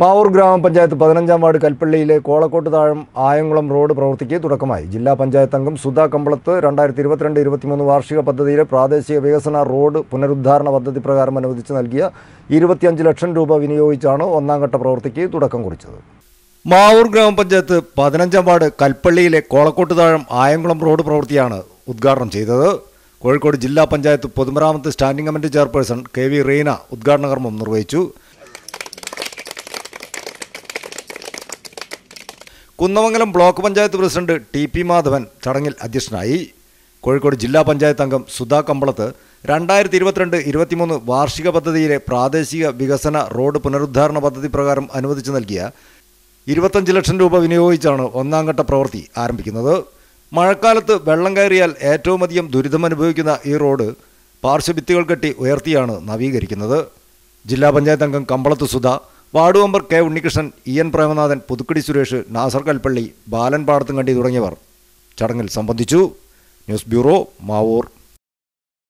മാവൂർ ഗ്രാമപഞ്ചായത്ത് പതിനഞ്ചാം വാർഡ് കൽപ്പള്ളിയിലെ കോളക്കോട്ട് താഴം ആയംകുളം റോഡ് പ്രവൃത്തിക്ക് തുടക്കമായി ജില്ലാ പഞ്ചായത്ത് അംഗം സുധാ കമ്പളത്ത് രണ്ടായിരത്തി ഇരുപത്തിരണ്ട് ഇരുപത്തിമൂന്ന് വാർഷിക പദ്ധതിയിലെ പ്രാദേശിക വികസന റോഡ് പുനരുദ്ധാരണ പദ്ധതി പ്രകാരം അനുവദിച്ച് നൽകിയ ഇരുപത്തിയഞ്ച് ലക്ഷം രൂപ വിനിയോഗിച്ചാണ് ഒന്നാംഘട്ട പ്രവൃത്തിക്ക് തുടക്കം കുറിച്ചത് മാവൂർ ഗ്രാമപഞ്ചായത്ത് പതിനഞ്ചാം വാർഡ് കൽപ്പള്ളിയിലെ കോളക്കോട്ട് താഴം ആയംകുളം റോഡ് പ്രവൃത്തിയാണ് ഉദ്ഘാടനം ചെയ്തത് കോഴിക്കോട് ജില്ലാ പഞ്ചായത്ത് പൊതുമരാമത്ത് standing committee chairperson K V Reena ഉദ്ഘാടന കർമ്മം നിർവഹിച്ചു Kunnamangalam block panchayat president T P Madhavan ചടങ്ങിൽ അധ്യക്ഷനായി കോഴിക്കോട് ജില്ലാ പഞ്ചായത്ത് അംഗം സുധാ കമ്പളത്ത് രണ്ടായിരത്തി ഇരുപത്തിരണ്ട് ഇരുപത്തിമൂന്ന് വാർഷിക പദ്ധതിയിലെ പ്രാദേശിക വികസന റോഡ് പുനരുദ്ധാരണ പദ്ധതി പ്രകാരം അനുവദിച്ചു നൽകിയ ഇരുപത്തഞ്ച് ലക്ഷം രൂപ വിനിയോഗിച്ചാണ് ഒന്നാം ഘട്ട പ്രവൃത്തി ആരംഭിക്കുന്നത് മഴക്കാലത്ത് വെള്ളം കയറിയാൽ ഏറ്റവുമധികം ദുരിതമനുഭവിക്കുന്ന ഈ റോഡ് പാർശ്വഭിത്തികൾ കെട്ടി ഉയർത്തിയാണ് നവീകരിക്കുന്നത് ജില്ലാ പഞ്ചായത്ത് അംഗം Kambalath Sudha ward member K Unnikrishnan E N Premanathan Puthukkadi Suresh Nasar Kalppally Balan പാടത്തും കണ്ടി തുടങ്ങിയവർ ചടങ്ങിൽ സംബന്ധിച്ചു ന്യൂസ് ബ്യൂറോ മാവൂർ